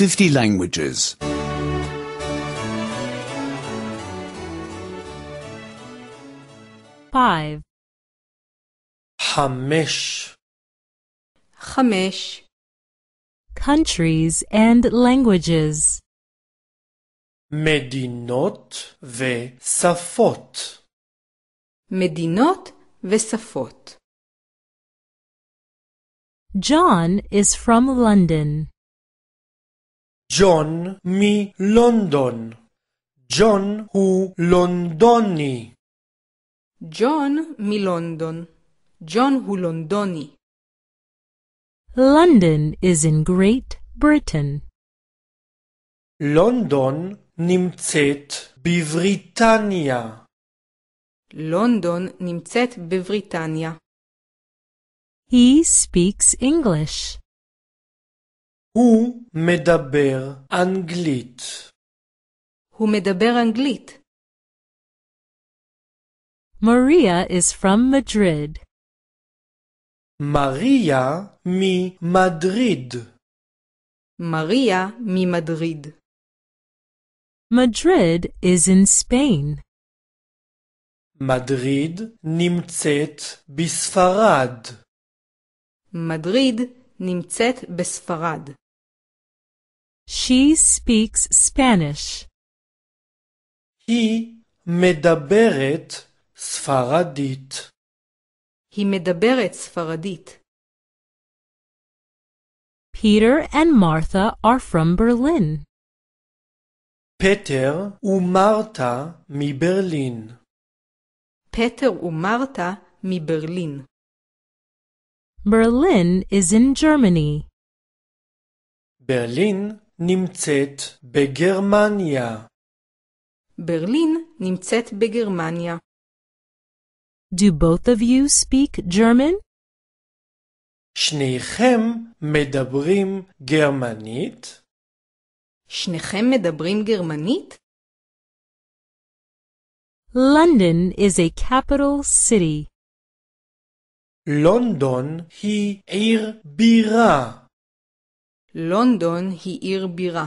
50 languages. 5 Hamish. Hamish. countries and languages Safot. Medinot ve Safot. John is from London. John mi London. John hu Londoni. John mi London. John hu Londoni. London is in Great Britain. London נמצאת בבריטניה. London נמצאת בבריטניה. He speaks English. הוא מדבר אנגלית. הוא מדבר אנגלית. Maria is from Madrid. מריה ממדריד. מריה ממדריד. Madrid is in Spain. מדריד נמצאת בספרד. מדריד נמצאת בספרד. She speaks Spanish. He medaberet svaradit. He medaberet svaradit. Peter and Martha are from Berlin. Peter u Martha mi Berlin. Peter u Martha mi Berlin. Berlin is in Germany. Berlin נמצאת בגרמניה. ברלין נמצאת בגרמניה. Do both of you speak German? שניכם מדברים גרמנית? שניכם מדברים גרמנית? London is a capital city. לונדון היא עיר בירה. London היא עיר בירה.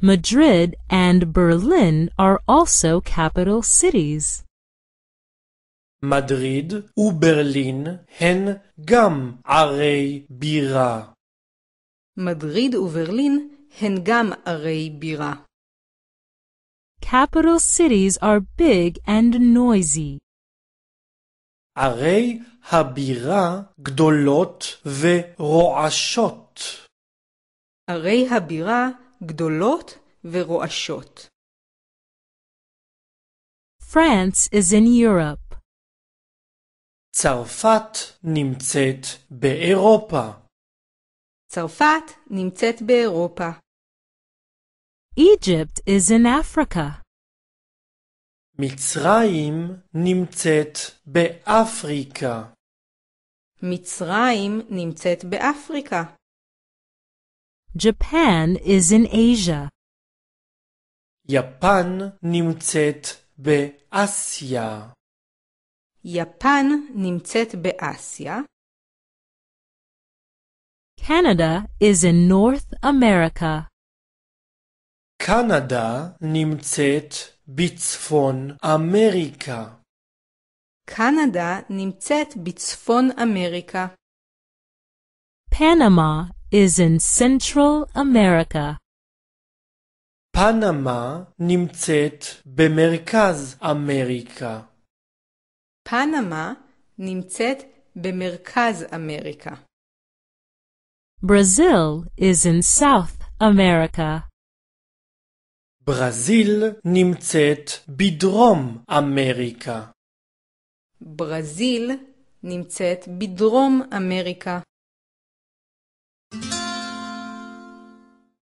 Madrid and Berlin are also capital cities. Madrid וברלין הן גם ערי בירה. מדריד וברלין הן גם ערי בירה. Capital cities are big and noisy. Arei habira gdolot ve'ro'ashot. Arei habira gdolot ve'ro'ashot. France is in Europe. Tzarfat nimtzet be'Europa. Tzarfat nimtzet be'Europa. Egypt is in Africa. Mitzrayim nimtzet be'Afrika. Mitzrayim nimtzet be'Afrika. Japan is in Asia. Japan nimtzet be'Asia. Japan nimtzet be'Asia. Canada is in North America. Canada nimtzet be'Asia. בצפון אמריקה. קנדה נמצאת בצפון אמריקה. Panama is in Central America. פנמה נמצאת במרכז אמריקה. פנמה נמצאת במרכז אמריקה. Brazil is in South America. ברזיל נמצאת בדרום אמריקה. ברזיל נמצאת בדרום אמריקה.